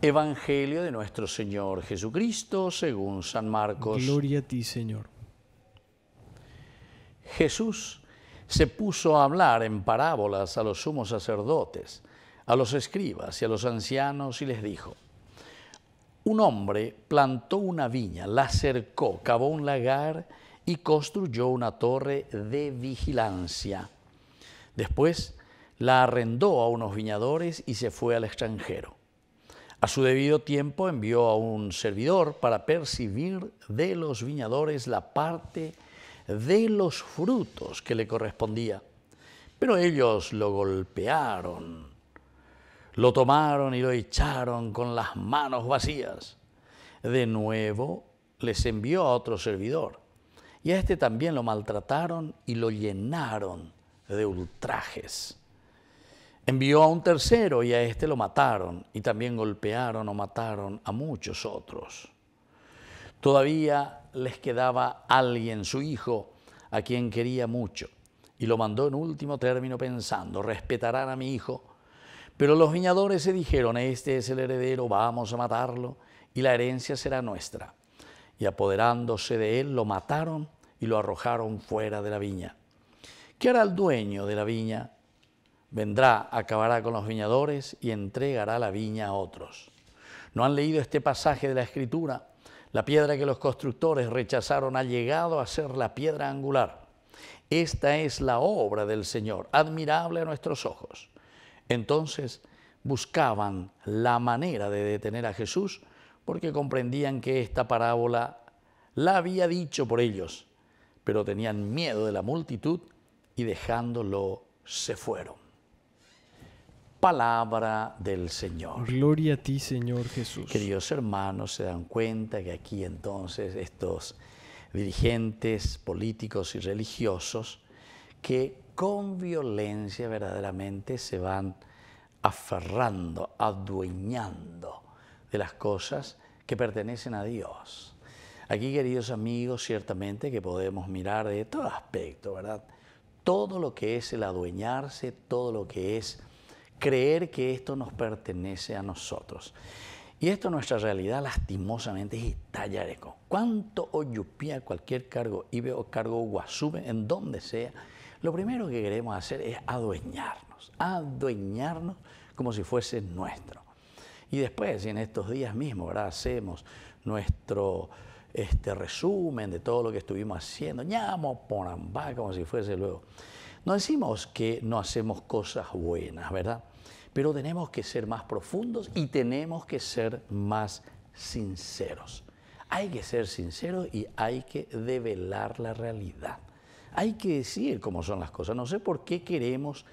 Evangelio de nuestro Señor Jesucristo según San Marcos. Gloria a ti, Señor. Jesús se puso a hablar en parábolas a los sumos sacerdotes, a los escribas y a los ancianos y les dijo, un hombre plantó una viña, la cercó, cavó un lagar y construyó una torre de vigilancia. Después la arrendó a unos viñadores y se fue al extranjero. A su debido tiempo envió a un servidor para percibir de los viñadores la parte de los frutos que le correspondía. Pero ellos lo golpearon, lo tomaron y lo echaron con las manos vacías. De nuevo les envió a otro servidor, y a este también lo maltrataron y lo llenaron de ultrajes. Envió a un tercero y a este lo mataron y también golpearon o mataron a muchos otros. Todavía les quedaba alguien, su hijo, a quien quería mucho y lo mandó en último término pensando, respetarán a mi hijo. Pero los viñadores se dijeron, este es el heredero, vamos a matarlo y la herencia será nuestra. Y apoderándose de él, lo mataron y lo arrojaron fuera de la viña. ¿Qué hará el dueño de la viña? vendrá, acabará con los viñadores y entregará la viña a otros. ¿No han leído este pasaje de la Escritura? La piedra que los constructores rechazaron ha llegado a ser la piedra angular. Esta es la obra del Señor, admirable a nuestros ojos. Entonces buscaban la manera de detener a Jesús porque comprendían que esta parábola la había dicho por ellos, pero tenían miedo de la multitud y dejándolo se fueron palabra del Señor. Gloria a ti, Señor Jesús. Queridos hermanos, se dan cuenta que aquí entonces estos dirigentes políticos y religiosos que con violencia verdaderamente se van aferrando, adueñando de las cosas que pertenecen a Dios. Aquí, queridos amigos, ciertamente que podemos mirar de todo aspecto, ¿verdad? Todo lo que es el adueñarse, todo lo que es creer que esto nos pertenece a nosotros. Y esto nuestra realidad lastimosamente es tallareco. ¿Cuánto oyupía cualquier cargo IBE o cargo Guasube, en donde sea? Lo primero que queremos hacer es adueñarnos, adueñarnos como si fuese nuestro. Y después, en estos días mismos, ¿verdad? Hacemos nuestro este, resumen de todo lo que estuvimos haciendo, ñamo, porambá, como si fuese luego. No decimos que no hacemos cosas buenas, ¿verdad? Pero tenemos que ser más profundos y tenemos que ser más sinceros. Hay que ser sinceros y hay que develar la realidad. Hay que decir cómo son las cosas. No sé por qué queremos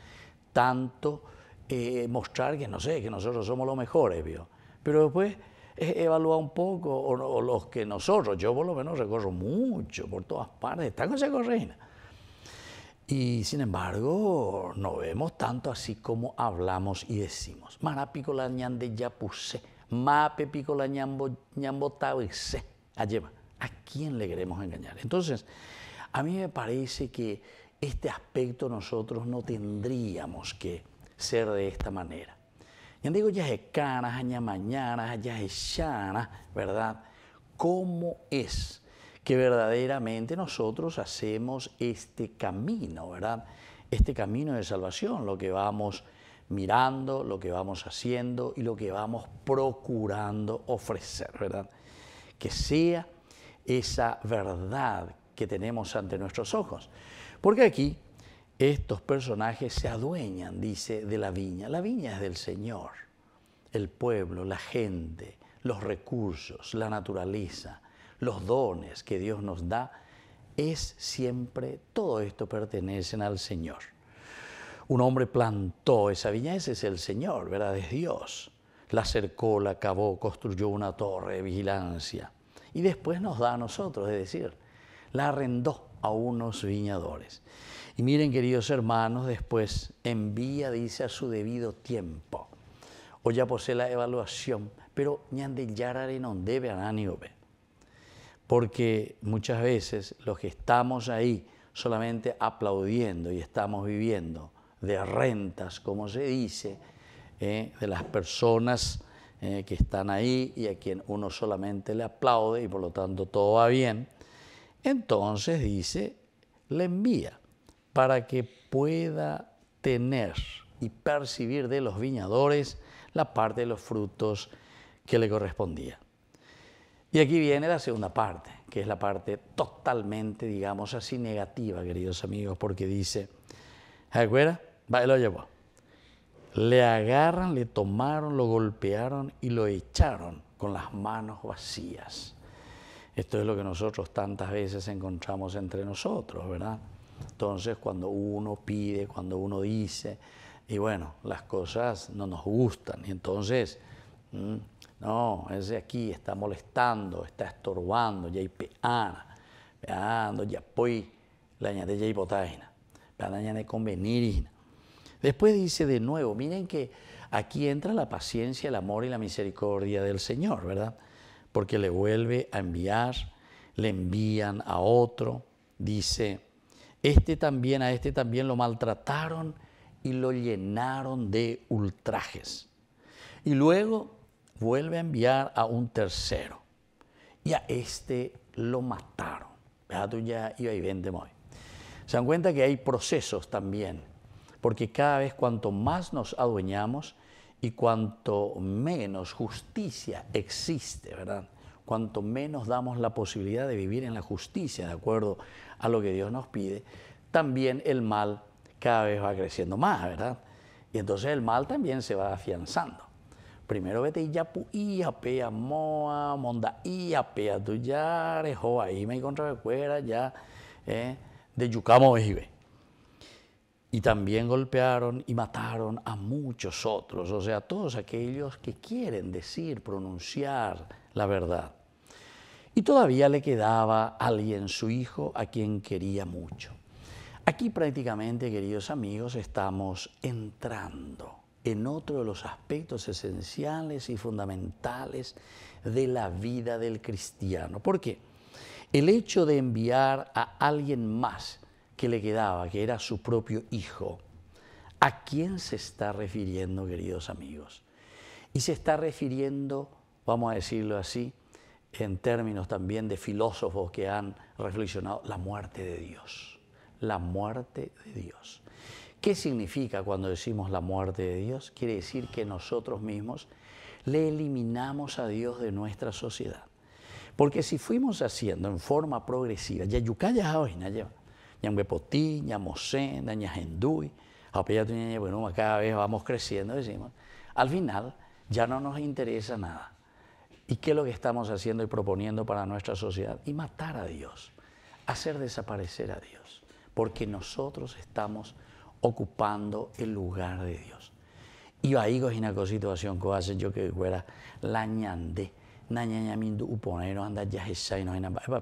tanto eh, mostrar que, no sé, que nosotros somos los mejores, ¿vio? Pero después eh, evalúa un poco, o, los que nosotros, yo por lo menos recorro mucho por todas partes, está con esa y sin embargo, no vemos tanto así como hablamos y decimos. pico ¿a quién le queremos engañar? Entonces, a mí me parece que este aspecto nosotros no tendríamos que ser de esta manera. Ya digo, ya es canas ya mañana, ya es ¿verdad? ¿Cómo es? que verdaderamente nosotros hacemos este camino, ¿verdad? Este camino de salvación, lo que vamos mirando, lo que vamos haciendo y lo que vamos procurando ofrecer, ¿verdad? Que sea esa verdad que tenemos ante nuestros ojos. Porque aquí estos personajes se adueñan, dice, de la viña. La viña es del Señor, el pueblo, la gente, los recursos, la naturaleza, los dones que Dios nos da, es siempre, todo esto pertenecen al Señor. Un hombre plantó esa viña, ese es el Señor, ¿verdad? Es Dios. La cercó, la acabó, construyó una torre de vigilancia. Y después nos da a nosotros, es decir, la arrendó a unos viñadores. Y miren, queridos hermanos, después envía, dice, a su debido tiempo. O ya posee la evaluación, pero ande yarare no debe a porque muchas veces los que estamos ahí solamente aplaudiendo y estamos viviendo de rentas, como se dice, eh, de las personas eh, que están ahí y a quien uno solamente le aplaude y por lo tanto todo va bien, entonces dice, le envía para que pueda tener y percibir de los viñadores la parte de los frutos que le correspondía. Y aquí viene la segunda parte, que es la parte totalmente, digamos así, negativa, queridos amigos, porque dice, ¿se lo llevó. Le agarran, le tomaron, lo golpearon y lo echaron con las manos vacías. Esto es lo que nosotros tantas veces encontramos entre nosotros, ¿verdad? Entonces, cuando uno pide, cuando uno dice, y bueno, las cosas no nos gustan, y entonces Mm. No, ese aquí está molestando, está estorbando, ya hay peana, peando, ya pues la añade ya botaina, peana añade convenirina. Después dice de nuevo, miren que aquí entra la paciencia, el amor y la misericordia del Señor, ¿verdad? Porque le vuelve a enviar, le envían a otro, dice, este también, a este también lo maltrataron y lo llenaron de ultrajes. Y luego vuelve a enviar a un tercero. Y a este lo mataron. Tú ya iba y vende hoy. Se dan cuenta que hay procesos también, porque cada vez cuanto más nos adueñamos y cuanto menos justicia existe, ¿verdad? Cuanto menos damos la posibilidad de vivir en la justicia, de acuerdo a lo que Dios nos pide, también el mal cada vez va creciendo más, ¿verdad? Y entonces el mal también se va afianzando. Primero vete y yapu y moa, monda y pea tu ya, rejo eh, ahí me ya, de yucamo Y también golpearon y mataron a muchos otros, o sea, todos aquellos que quieren decir, pronunciar la verdad. Y todavía le quedaba alguien, su hijo, a quien quería mucho. Aquí prácticamente, queridos amigos, estamos entrando en otro de los aspectos esenciales y fundamentales de la vida del cristiano. ¿Por qué? El hecho de enviar a alguien más que le quedaba, que era su propio hijo, ¿a quién se está refiriendo, queridos amigos? Y se está refiriendo, vamos a decirlo así, en términos también de filósofos que han reflexionado, la muerte de Dios, la muerte de Dios. ¿Qué significa cuando decimos la muerte de Dios? Quiere decir que nosotros mismos le eliminamos a Dios de nuestra sociedad. Porque si fuimos haciendo en forma progresiva, ya yucaya hoy, ya ñamosén, ya bueno, cada vez vamos creciendo, decimos, al final ya no nos interesa nada. ¿Y qué es lo que estamos haciendo y proponiendo para nuestra sociedad? Y matar a Dios, hacer desaparecer a Dios, porque nosotros estamos ocupando el lugar de Dios. Y ahí una situación que hace yo que fuera la ñande, anda ya no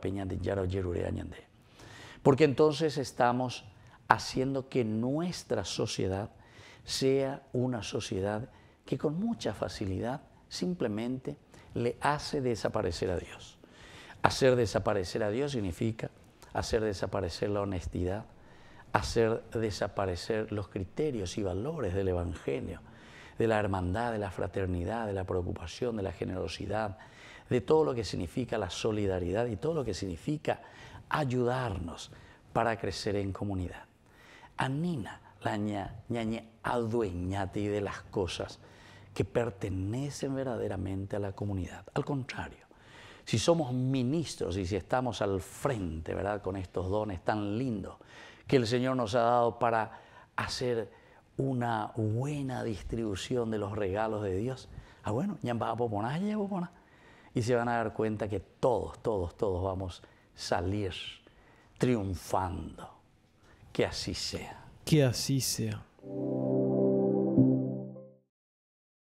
peña de ñande. Porque entonces estamos haciendo que nuestra sociedad sea una sociedad que con mucha facilidad simplemente le hace desaparecer a Dios. Hacer desaparecer a Dios significa hacer desaparecer la honestidad, hacer desaparecer los criterios y valores del Evangelio, de la hermandad, de la fraternidad, de la preocupación, de la generosidad, de todo lo que significa la solidaridad y todo lo que significa ayudarnos para crecer en comunidad. Anina, la ña, adueñate de las cosas que pertenecen verdaderamente a la comunidad. Al contrario, si somos ministros y si estamos al frente, ¿verdad?, con estos dones tan lindos que el Señor nos ha dado para hacer una buena distribución de los regalos de Dios. Ah, bueno, ya Y se van a dar cuenta que todos, todos, todos vamos a salir triunfando. Que así sea. Que así sea.